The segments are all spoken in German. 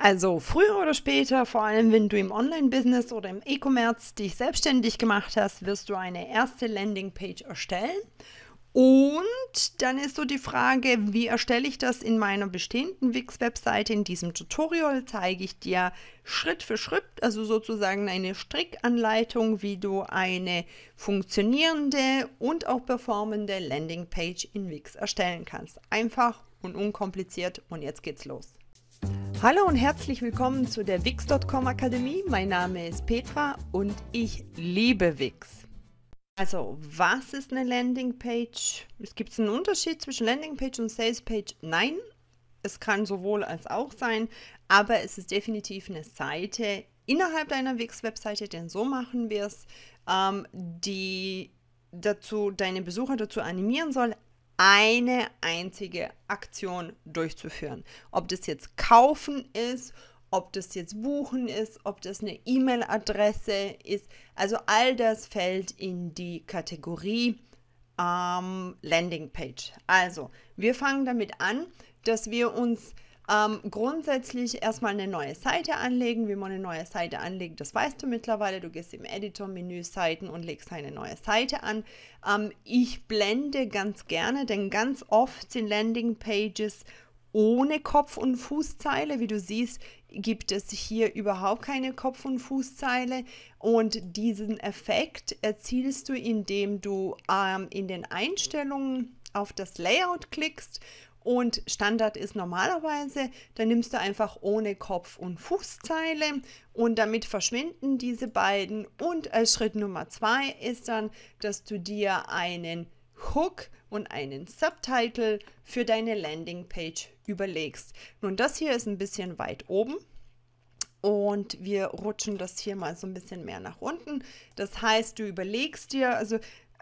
Also früher oder später, vor allem wenn du im Online-Business oder im E-Commerce dich selbstständig gemacht hast, wirst du eine erste Landingpage erstellen. Und dann ist so die Frage, wie erstelle ich das in meiner bestehenden Wix-Webseite? In diesem Tutorial zeige ich dir Schritt für Schritt, also sozusagen eine Strickanleitung, wie du eine funktionierende und auch performende Landingpage in Wix erstellen kannst. Einfach und unkompliziert und jetzt geht's los. Hallo und herzlich willkommen zu der Wix.com Akademie. Mein Name ist Petra und ich liebe Wix. Also, was ist eine Landingpage? Es gibt einen Unterschied zwischen Landingpage und Salespage? Nein, es kann sowohl als auch sein, aber es ist definitiv eine Seite innerhalb deiner Wix-Webseite, denn so machen wir es, ähm, die dazu deine Besucher dazu animieren soll, eine einzige Aktion durchzuführen. Ob das jetzt kaufen ist, ob das jetzt buchen ist, ob das eine E-Mail-Adresse ist. Also all das fällt in die Kategorie ähm, Landingpage. Also wir fangen damit an, dass wir uns ähm, grundsätzlich erstmal eine neue Seite anlegen. Wie man eine neue Seite anlegt, das weißt du mittlerweile. Du gehst im Editor, Menü, Seiten und legst eine neue Seite an. Ähm, ich blende ganz gerne, denn ganz oft sind Landing-Pages ohne Kopf- und Fußzeile. Wie du siehst, gibt es hier überhaupt keine Kopf- und Fußzeile. Und diesen Effekt erzielst du, indem du ähm, in den Einstellungen auf das Layout klickst und Standard ist normalerweise, da nimmst du einfach ohne Kopf- und Fußzeile und damit verschwinden diese beiden. Und als Schritt Nummer zwei ist dann, dass du dir einen Hook und einen Subtitle für deine Landingpage überlegst. Nun, das hier ist ein bisschen weit oben. Und wir rutschen das hier mal so ein bisschen mehr nach unten. Das heißt, du überlegst dir, also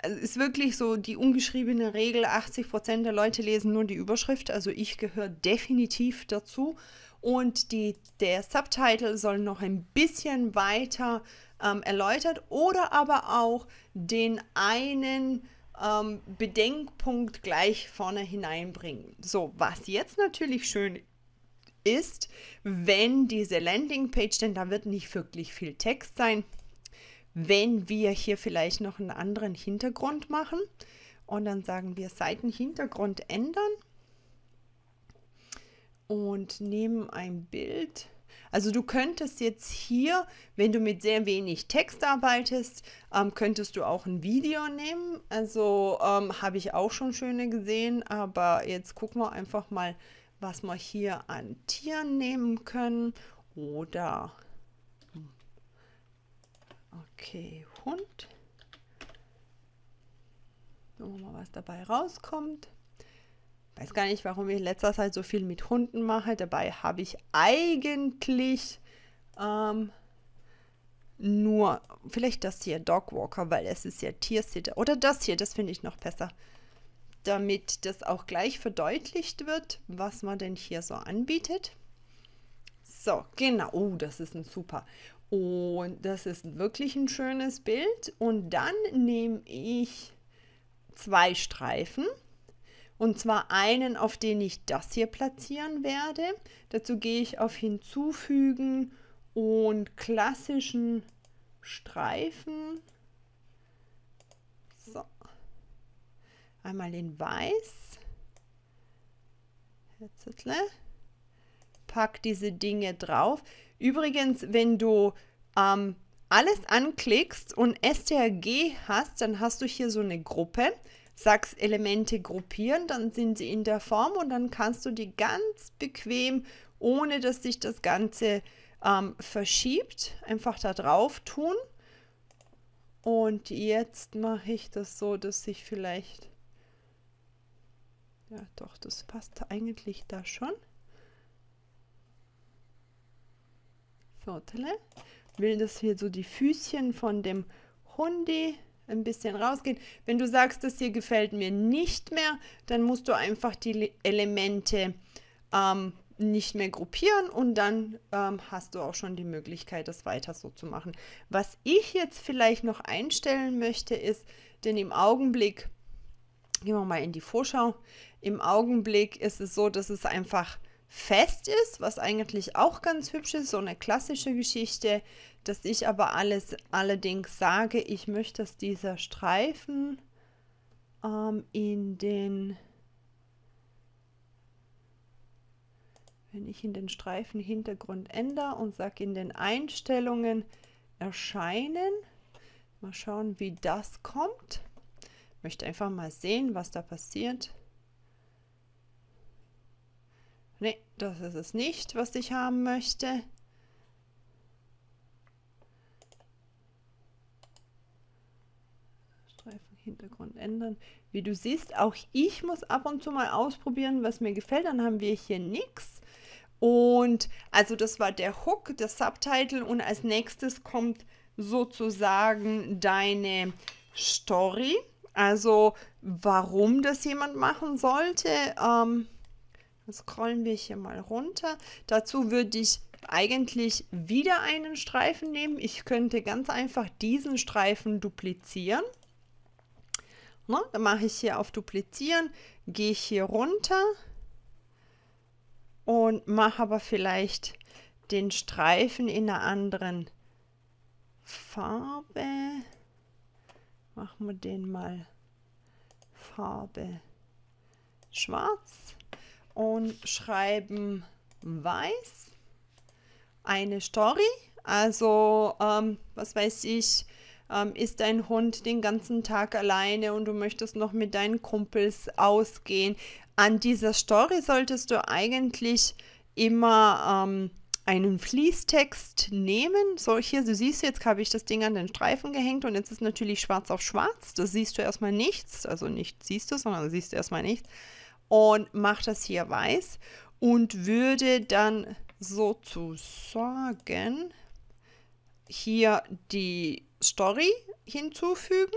also ist wirklich so die ungeschriebene Regel, 80 der Leute lesen nur die Überschrift, also ich gehöre definitiv dazu. Und die, der Subtitle soll noch ein bisschen weiter ähm, erläutert oder aber auch den einen ähm, Bedenkpunkt gleich vorne hineinbringen. So, was jetzt natürlich schön ist, wenn diese Landingpage, denn da wird nicht wirklich viel Text sein, wenn wir hier vielleicht noch einen anderen Hintergrund machen und dann sagen wir Seitenhintergrund ändern und nehmen ein Bild. Also du könntest jetzt hier, wenn du mit sehr wenig Text arbeitest, ähm, könntest du auch ein Video nehmen. Also ähm, habe ich auch schon schöne gesehen, aber jetzt gucken wir einfach mal, was wir hier an Tieren nehmen können oder Okay, Hund. Schauen wir mal, was dabei rauskommt. Ich weiß gar nicht, warum ich in letzter Zeit so viel mit Hunden mache. Dabei habe ich eigentlich ähm, nur, vielleicht das hier, Dog Walker, weil es ist ja Tiersitter. Oder das hier, das finde ich noch besser. Damit das auch gleich verdeutlicht wird, was man denn hier so anbietet. So, genau. Oh, das ist ein super. Und das ist wirklich ein schönes Bild. Und dann nehme ich zwei Streifen. Und zwar einen, auf den ich das hier platzieren werde. Dazu gehe ich auf Hinzufügen und klassischen Streifen. So. Einmal in Weiß. Herzetle. Pack diese Dinge drauf. Übrigens, wenn du ähm, alles anklickst und STRG hast, dann hast du hier so eine Gruppe, sagst Elemente gruppieren, dann sind sie in der Form und dann kannst du die ganz bequem, ohne dass sich das Ganze ähm, verschiebt, einfach da drauf tun. Und jetzt mache ich das so, dass ich vielleicht... Ja, doch, das passt eigentlich da schon. Viertel. Will, das hier so die Füßchen von dem Hundi ein bisschen rausgehen. Wenn du sagst, das hier gefällt mir nicht mehr, dann musst du einfach die Elemente ähm, nicht mehr gruppieren und dann ähm, hast du auch schon die Möglichkeit, das weiter so zu machen. Was ich jetzt vielleicht noch einstellen möchte, ist, denn im Augenblick, gehen wir mal in die Vorschau, im Augenblick ist es so, dass es einfach fest ist, was eigentlich auch ganz hübsch ist, so eine klassische Geschichte, dass ich aber alles allerdings sage, ich möchte, dass dieser Streifen ähm, in den wenn ich in den Streifen Hintergrund ändere und sage in den Einstellungen erscheinen. Mal schauen, wie das kommt. Ich möchte einfach mal sehen, was da passiert. Nee, das ist es nicht, was ich haben möchte. Streifen Hintergrund ändern. Wie du siehst, auch ich muss ab und zu mal ausprobieren, was mir gefällt. Dann haben wir hier nichts. Und also das war der Hook, der Subtitle und als nächstes kommt sozusagen deine Story. Also warum das jemand machen sollte. Ähm, scrollen wir hier mal runter. Dazu würde ich eigentlich wieder einen Streifen nehmen. Ich könnte ganz einfach diesen Streifen duplizieren. Na, dann mache ich hier auf Duplizieren, gehe ich hier runter und mache aber vielleicht den Streifen in einer anderen Farbe. Machen wir den mal Farbe schwarz und schreiben weiß eine Story. Also, ähm, was weiß ich, ähm, ist dein Hund den ganzen Tag alleine und du möchtest noch mit deinen Kumpels ausgehen. An dieser Story solltest du eigentlich immer ähm, einen Fließtext nehmen. So, hier, du siehst jetzt, habe ich das Ding an den Streifen gehängt und jetzt ist natürlich schwarz auf schwarz. Da siehst du erstmal nichts. Also nicht siehst du, sondern siehst du erstmal nichts und mache das hier weiß und würde dann sozusagen hier die Story hinzufügen.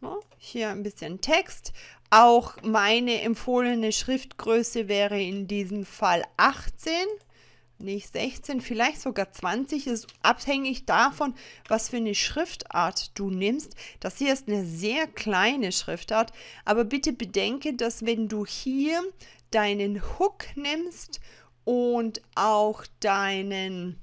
Ne? Hier ein bisschen Text. Auch meine empfohlene Schriftgröße wäre in diesem Fall 18 nicht 16, vielleicht sogar 20, ist abhängig davon, was für eine Schriftart du nimmst. Das hier ist eine sehr kleine Schriftart, aber bitte bedenke, dass wenn du hier deinen Hook nimmst und auch deinen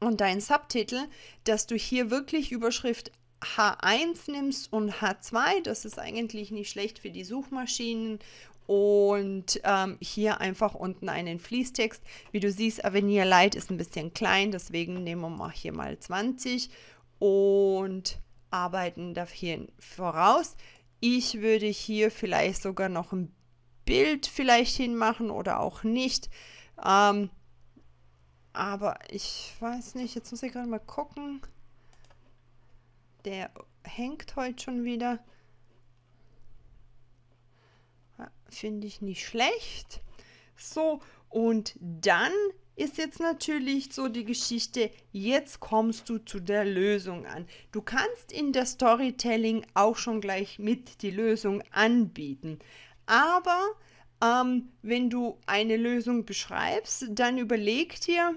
und deinen Subtitel, dass du hier wirklich Überschrift H1 nimmst und H2, das ist eigentlich nicht schlecht für die Suchmaschinen. Und ähm, hier einfach unten einen Fließtext. Wie du siehst, Avenir Light ist ein bisschen klein, deswegen nehmen wir mal hier mal 20 und arbeiten dafür voraus. Ich würde hier vielleicht sogar noch ein Bild vielleicht hinmachen oder auch nicht. Ähm, aber ich weiß nicht, jetzt muss ich gerade mal gucken. Der hängt heute schon wieder. Ah, Finde ich nicht schlecht. So, und dann ist jetzt natürlich so die Geschichte, jetzt kommst du zu der Lösung an. Du kannst in der Storytelling auch schon gleich mit die Lösung anbieten. Aber ähm, wenn du eine Lösung beschreibst, dann überleg dir,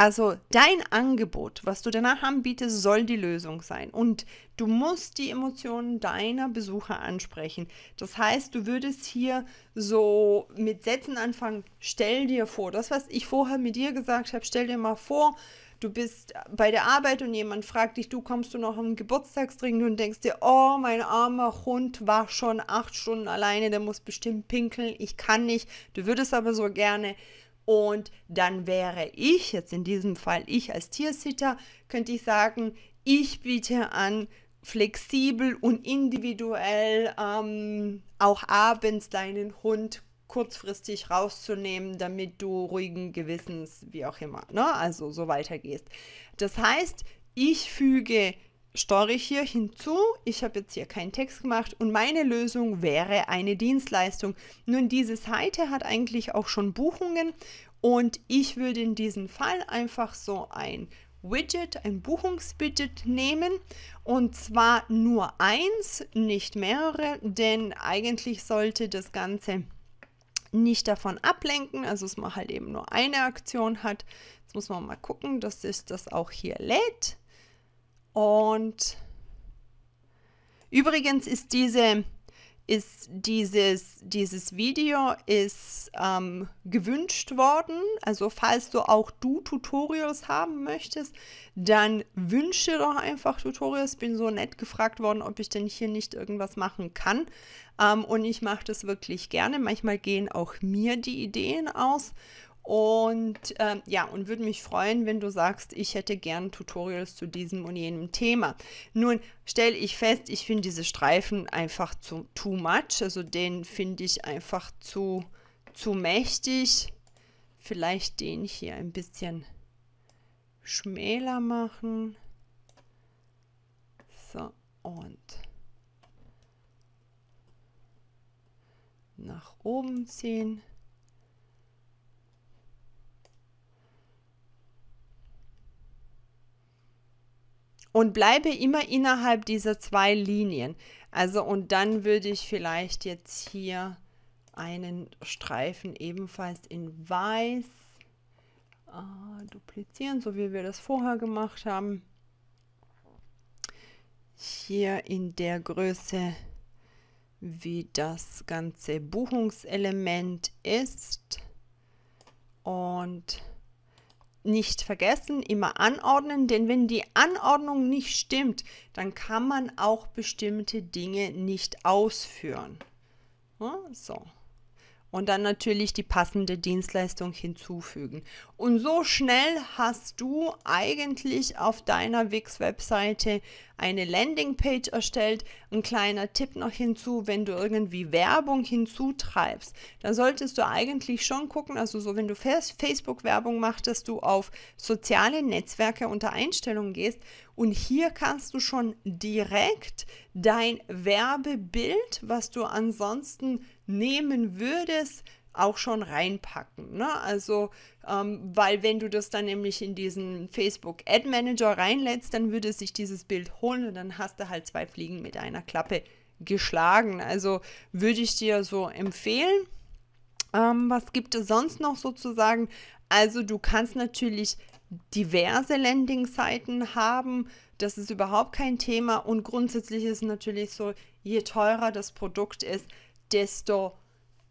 also dein Angebot, was du danach anbietest, soll die Lösung sein. Und du musst die Emotionen deiner Besucher ansprechen. Das heißt, du würdest hier so mit Sätzen anfangen, stell dir vor, das, was ich vorher mit dir gesagt habe, stell dir mal vor, du bist bei der Arbeit und jemand fragt dich, du kommst du noch am Geburtstagsring und denkst dir, oh, mein armer Hund war schon acht Stunden alleine, der muss bestimmt pinkeln, ich kann nicht. Du würdest aber so gerne und dann wäre ich, jetzt in diesem Fall ich als Tiersitter, könnte ich sagen, ich biete an, flexibel und individuell ähm, auch abends deinen Hund kurzfristig rauszunehmen, damit du ruhigen Gewissens, wie auch immer, ne? also so weitergehst. Das heißt, ich füge Story hier hinzu, ich habe jetzt hier keinen Text gemacht und meine Lösung wäre eine Dienstleistung. Nun, diese Seite hat eigentlich auch schon Buchungen und ich würde in diesem Fall einfach so ein Widget, ein Buchungswidget nehmen und zwar nur eins, nicht mehrere, denn eigentlich sollte das Ganze nicht davon ablenken, also dass man halt eben nur eine Aktion hat. Jetzt muss man mal gucken, dass sich das auch hier lädt. Und übrigens ist diese ist dieses, dieses Video ist ähm, gewünscht worden. Also falls du auch du Tutorials haben möchtest, dann wünsche doch einfach Tutorials. Bin so nett gefragt worden, ob ich denn hier nicht irgendwas machen kann. Ähm, und ich mache das wirklich gerne. Manchmal gehen auch mir die Ideen aus. Und ähm, ja, und würde mich freuen, wenn du sagst, ich hätte gern Tutorials zu diesem und jenem Thema. Nun stelle ich fest, ich finde diese Streifen einfach zu too much. Also den finde ich einfach zu, zu mächtig. Vielleicht den hier ein bisschen schmäler machen. So, und nach oben ziehen. und bleibe immer innerhalb dieser zwei Linien. Also und dann würde ich vielleicht jetzt hier einen Streifen ebenfalls in weiß äh, duplizieren, so wie wir das vorher gemacht haben. Hier in der Größe, wie das ganze Buchungselement ist. Und nicht vergessen, immer anordnen, denn wenn die Anordnung nicht stimmt, dann kann man auch bestimmte Dinge nicht ausführen. So und dann natürlich die passende Dienstleistung hinzufügen. Und so schnell hast du eigentlich auf deiner Wix-Webseite eine Landingpage erstellt. Ein kleiner Tipp noch hinzu, wenn du irgendwie Werbung hinzutreibst, dann solltest du eigentlich schon gucken, also so wenn du Facebook-Werbung machst, dass du auf soziale Netzwerke unter Einstellungen gehst und hier kannst du schon direkt dein Werbebild, was du ansonsten nehmen würdest, auch schon reinpacken. Ne? Also, ähm, weil wenn du das dann nämlich in diesen Facebook Ad Manager reinlädst, dann würde sich dieses Bild holen und dann hast du halt zwei Fliegen mit einer Klappe geschlagen. Also würde ich dir so empfehlen. Ähm, was gibt es sonst noch sozusagen? Also du kannst natürlich diverse Landingseiten haben. Das ist überhaupt kein Thema. Und grundsätzlich ist natürlich so, je teurer das Produkt ist, desto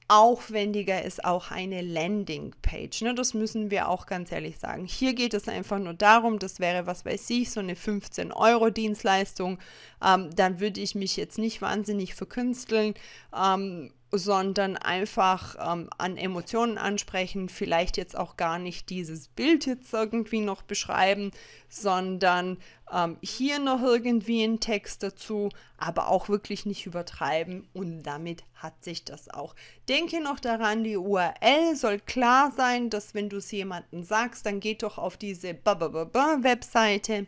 aufwendiger ist auch eine Landingpage. Ne? Das müssen wir auch ganz ehrlich sagen. Hier geht es einfach nur darum, das wäre, was weiß ich, so eine 15-Euro-Dienstleistung. Ähm, dann würde ich mich jetzt nicht wahnsinnig verkünsteln ähm, sondern einfach ähm, an Emotionen ansprechen, vielleicht jetzt auch gar nicht dieses Bild jetzt irgendwie noch beschreiben, sondern ähm, hier noch irgendwie einen Text dazu, aber auch wirklich nicht übertreiben und damit hat sich das auch. Denke noch daran, die URL soll klar sein, dass wenn du es jemandem sagst, dann geht doch auf diese Webseite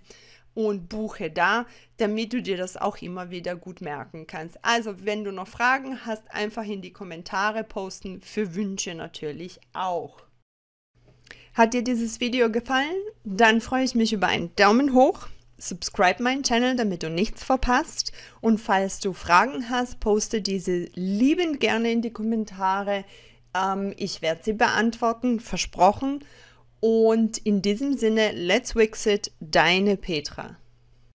und buche da, damit du dir das auch immer wieder gut merken kannst. Also, wenn du noch Fragen hast, einfach in die Kommentare posten, für Wünsche natürlich auch. Hat dir dieses Video gefallen? Dann freue ich mich über einen Daumen hoch. Subscribe meinen Channel, damit du nichts verpasst. Und falls du Fragen hast, poste diese liebend gerne in die Kommentare. Ähm, ich werde sie beantworten, versprochen. Und in diesem Sinne, let's wix it, deine Petra.